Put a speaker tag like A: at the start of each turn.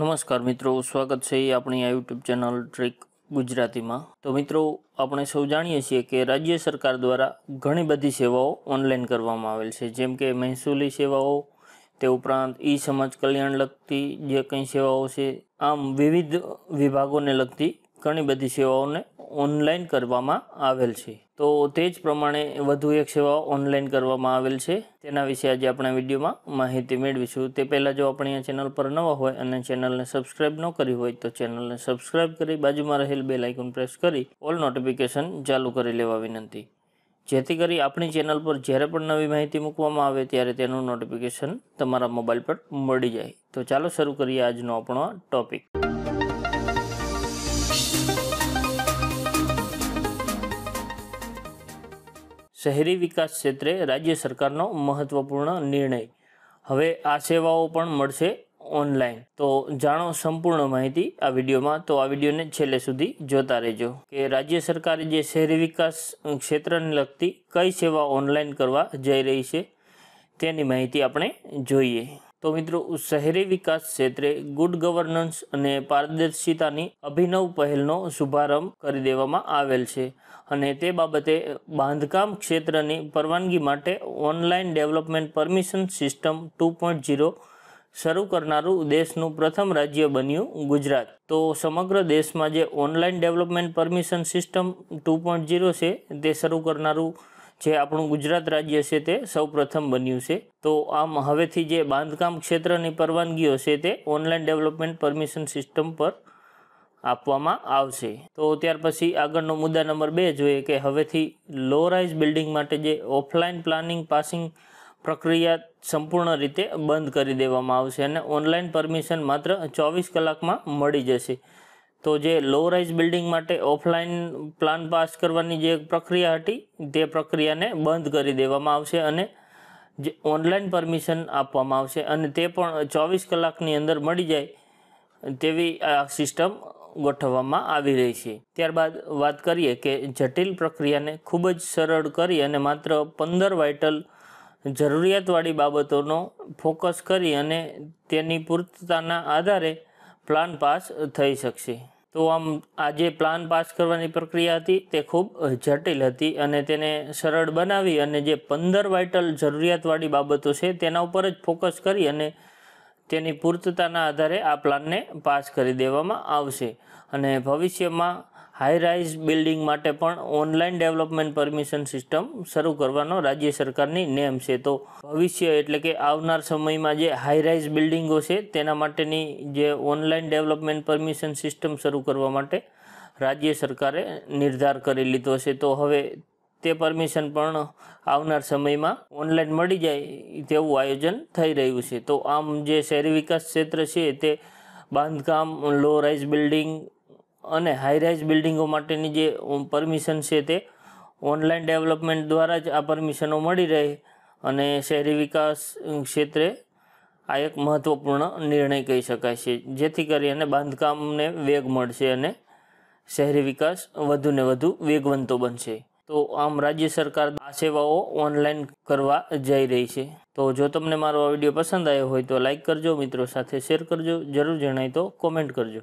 A: નમસ્કાર મિત્રો સ્વાગત છે આપણી આ યુટ્યુબ ચેનલ ટ્રીક ગુજરાતીમાં તો મિત્રો આપણે સૌ જાણીએ છીએ કે રાજ્ય સરકાર દ્વારા ઘણી બધી સેવાઓ ઓનલાઈન કરવામાં આવેલ છે જેમ કે મહેસૂલી સેવાઓ તે ઉપરાંત ઈ સમાજ કલ્યાણ લગતી જે કંઈ સેવાઓ છે આમ વિવિધ વિભાગોને લગતી ઘણી બધી સેવાઓને ઓનલાઈન કરવામાં આવેલ છે તો તે જ પ્રમાણે વધુ એક સેવાઓ ઓનલાઈન કરવામાં આવેલ છે તેના વિશે આજે આપણે વિડીયોમાં માહિતી મેળવીશું તે પહેલાં જો આપણે આ ચેનલ પર નવા હોય અને ચેનલને સબસ્ક્રાઈબ ન કરી હોય તો ચેનલને સબસ્ક્રાઈબ કરી બાજુમાં રહેલ બે આઇકોન પ્રેસ કરી ઓલ નોટિફિકેશન ચાલુ કરી લેવા વિનંતી જેથી કરી આપણી ચેનલ પર જ્યારે પણ નવી માહિતી મૂકવામાં આવે ત્યારે તેનું નોટિફિકેશન તમારા મોબાઈલ પર મળી જાય તો ચાલો શરૂ કરીએ આજનો આપણો ટોપિક શહેરી વિકાસ ક્ષેત્રે રાજ્ય સરકારનો મહત્વપૂર્ણ નિર્ણય હવે આ સેવાઓ પણ મળશે ઓનલાઈન તો જાણો સંપૂર્ણ માહિતી આ વિડીયોમાં તો આ વિડીયોને છેલ્લે સુધી જોતા રહેજો કે રાજ્ય સરકારે જે શહેરી વિકાસ ક્ષેત્રને લગતી કઈ સેવા ઓનલાઈન કરવા જઈ રહી છે તેની માહિતી આપણે જોઈએ તો મિત્રો શહેરી વિકાસ ક્ષેત્રે ગુડ ગવર્નન્સ અને પારદર્શિતાની અભિનવ પહેલનો શુભારંભ કરી દેવામાં આવેલ છે અને તે બાબતે બાંધકામ ક્ષેત્રની પરવાનગી માટે online development permission system two point zero શરૂ કરનારું દેશનું પ્રથમ રાજ્ય બન્યું ગુજરાત તો સમગ્ર દેશમાં જે online development permission system two point zero છે તે શરૂ કરનારું જે આપણું ગુજરાત રાજ્ય છે તે સૌપ્રથમ બન્યું છે તો આમ હવેથી જે બાંધકામ ક્ષેત્રની પરવાનગીઓ છે તે ઓનલાઈન ડેવલપમેન્ટ પરમિશન સિસ્ટમ પર આપવામાં આવશે તો ત્યાર પછી આગળનો મુદ્દા નંબર બે જોઈએ કે હવેથી લો રાઇઝ બિલ્ડિંગ માટે જે ઓફલાઈન પ્લાનિંગ પાસિંગ પ્રક્રિયા સંપૂર્ણ રીતે બંધ કરી દેવામાં આવશે અને ઓનલાઈન પરમિશન માત્ર ચોવીસ કલાકમાં મળી જશે તો જે લો રાઇઝ બિલ્ડિંગ માટે ઓફલાઈન પ્લાન પાસ કરવાની જે પ્રક્રિયા હતી તે પ્રક્રિયાને બંધ કરી દેવામાં આવશે અને જે ઓનલાઈન પરમિશન આપવામાં આવશે અને તે પણ ચોવીસ કલાકની અંદર મળી જાય તેવી આ સિસ્ટમ ગોઠવવામાં આવી રહી છે ત્યારબાદ વાત કરીએ કે જટિલ પ્રક્રિયાને ખૂબ જ સરળ કરી અને માત્ર પંદર વાઇટલ જરૂરિયાતવાળી બાબતોનો ફોકસ કરી અને તેની પૂર્તતાના આધારે પ્લાન પાસ થઈ શકશે તો આમ આ જે પ્લાન પાસ કરવાની પ્રક્રિયા હતી તે ખૂબ જટિલ હતી અને તેને સરળ બનાવી અને જે પંદર વાઇટલ જરૂરિયાતવાળી બાબતો છે તેના ઉપર જ ફોકસ કરી અને તેની પૂર્તતાના આધારે આ પ્લાનને પાસ કરી દેવામાં આવશે અને ભવિષ્યમાં હાઈ રાઇઝ બિલ્ડિંગ માટે પણ ઓનલાઈન ડેવલપમેન્ટ પરમિશન સિસ્ટમ શરૂ કરવાનો રાજ્ય સરકારની નેમ છે તો ભવિષ્ય એટલે કે આવનાર સમયમાં જે હાઈ રાઇઝ બિલ્ડિંગો છે તેના માટેની જે ઓનલાઈન ડેવલપમેન્ટ પરમિશન સિસ્ટમ શરૂ કરવા માટે રાજ્ય સરકારે નિર્ધાર કરી લીધો છે તો હવે તે પરમિશન પણ આવનાર સમયમાં ઓનલાઈન મળી જાય તેવું આયોજન થઈ રહ્યું છે તો આમ જે શહેરી વિકાસ ક્ષેત્ર છે તે બાંધકામ લો રાઇઝ બિલ્ડિંગ અને હાઈરાઇઝ બિલ્ડિંગો માટેની જે પરમિશન છે તે ઓનલાઈન ડેવલપમેન્ટ દ્વારા જ આ પરમિશનો મળી રહે અને શહેરી વિકાસ ક્ષેત્રે આ એક મહત્ત્વપૂર્ણ નિર્ણય કહી શકાય છે જેથી કરીને બાંધકામને વેગ મળશે અને શહેરી વિકાસ વધુને વધુ વેગવંતો બનશે તો આમ રાજ્ય સરકાર આ સેવાઓ ઓનલાઈન કરવા જઈ રહી છે તો જો તમને મારો આ વિડીયો પસંદ આવ્યો હોય તો લાઇક કરજો મિત્રો સાથે શેર કરજો જરૂર જણાય તો કોમેન્ટ કરજો